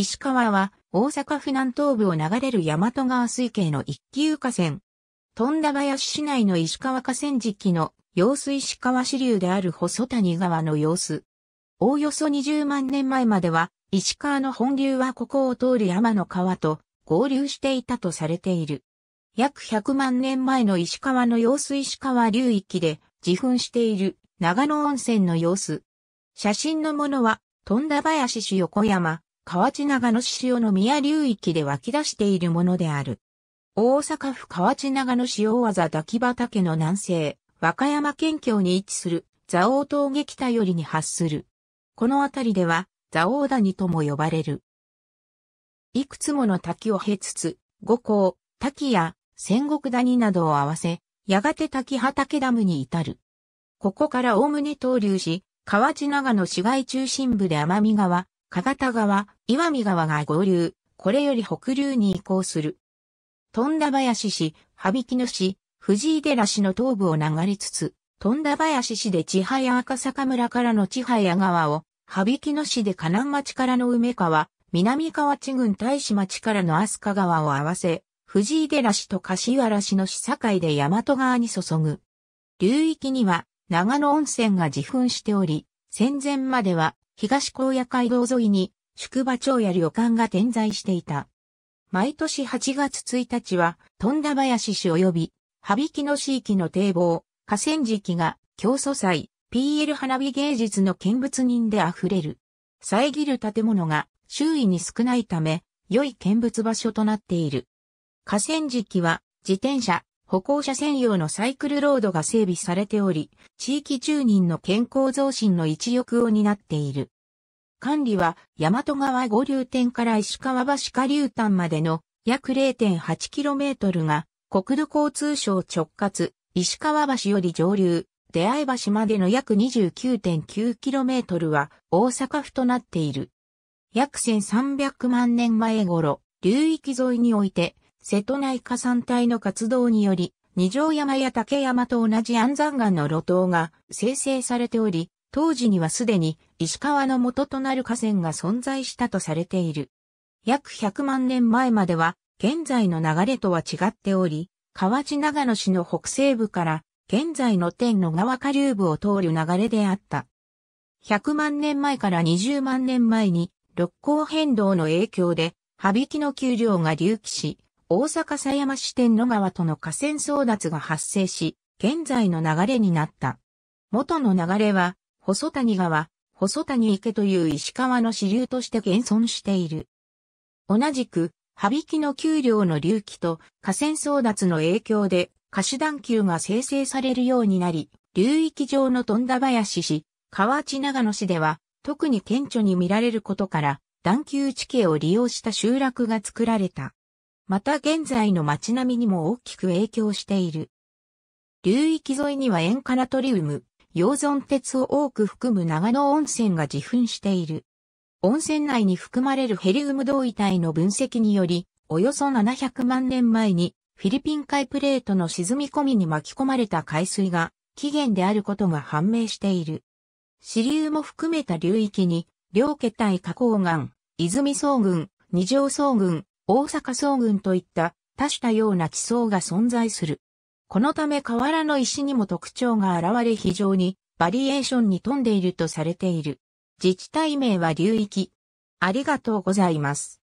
石川は大阪府南東部を流れる大和川水系の一級河川。富田林市内の石川河川敷の用水石川支流である細谷川の様子。おおよそ20万年前までは、石川の本流はここを通る山の川と合流していたとされている。約100万年前の石川の用水石川流域で自噴している長野温泉の様子。写真のものは、富田林市横山、河内長野市潮の宮流域で湧き出しているものである。大阪府河内長野市大和滝畑の南西、和歌山県境に位置する、蔵王峠北寄りに発する。この辺りでは、蔵王谷とも呼ばれる。いくつもの滝を経つつ、五甲、滝や戦国谷などを合わせ、やがて滝畑ダムに至る。ここからおおむね登流し、河内長野市街中心部で天見川、加田川、岩見川が合流、これより北流に移行する。富田林市、羽曳野市、藤井寺市の東部を流れつつ、富田林市で千早赤坂村からの千早川を、羽曳野市で河南町からの梅川、南河内郡大志町からの飛鳥川を合わせ、藤井寺市と柏原市の市境で大和川に注ぐ。流域には長野温泉が自噴しており、戦前までは東高野街道沿いに宿場町や旅館が点在していた。毎年8月1日は、富田林市及び、羽曳野地域の堤防、河川敷が、競争祭、PL 花火芸術の見物人で溢れる。遮る建物が周囲に少ないため、良い見物場所となっている。河川敷は、自転車、歩行者専用のサイクルロードが整備されており、地域住人の健康増進の一翼を担っている。管理は、大和川五流点から石川橋下流端までの約 0.8km が、国土交通省直轄、石川橋より上流、出会い橋までの約 29.9km は大阪府となっている。約1300万年前頃、流域沿いにおいて、瀬戸内火山帯の活動により、二条山や竹山と同じ安山岩の路頭が生成されており、当時にはすでに石川の元となる河川が存在したとされている。約100万年前までは、現在の流れとは違っており、河内長野市の北西部から現在の天の川下流部を通る流れであった。100万年前から20万年前に六甲変動の影響で、羽引きの丘陵が隆起し、大阪狭山市天の川との河川争奪が発生し、現在の流れになった。元の流れは、細谷川、細谷池という石川の支流として現存している。同じく、羽引の給料の隆起と河川争奪の影響で、河し段丘が生成されるようになり、流域上の富田林市、河内長野市では、特に顕著に見られることから、段丘地形を利用した集落が作られた。また現在の街並みにも大きく影響している。流域沿いには塩化ナトリウム、溶存鉄を多く含む長野温泉が自噴している。温泉内に含まれるヘリウム同位体の分析により、およそ700万年前にフィリピン海プレートの沈み込みに巻き込まれた海水が起源であることが判明している。支流も含めた流域に、両家体花崗岩、泉総群、二条総群、大阪総群といった多種多様な地層が存在する。このため河原の石にも特徴が現れ非常にバリエーションに富んでいるとされている。自治体名は流域。ありがとうございます。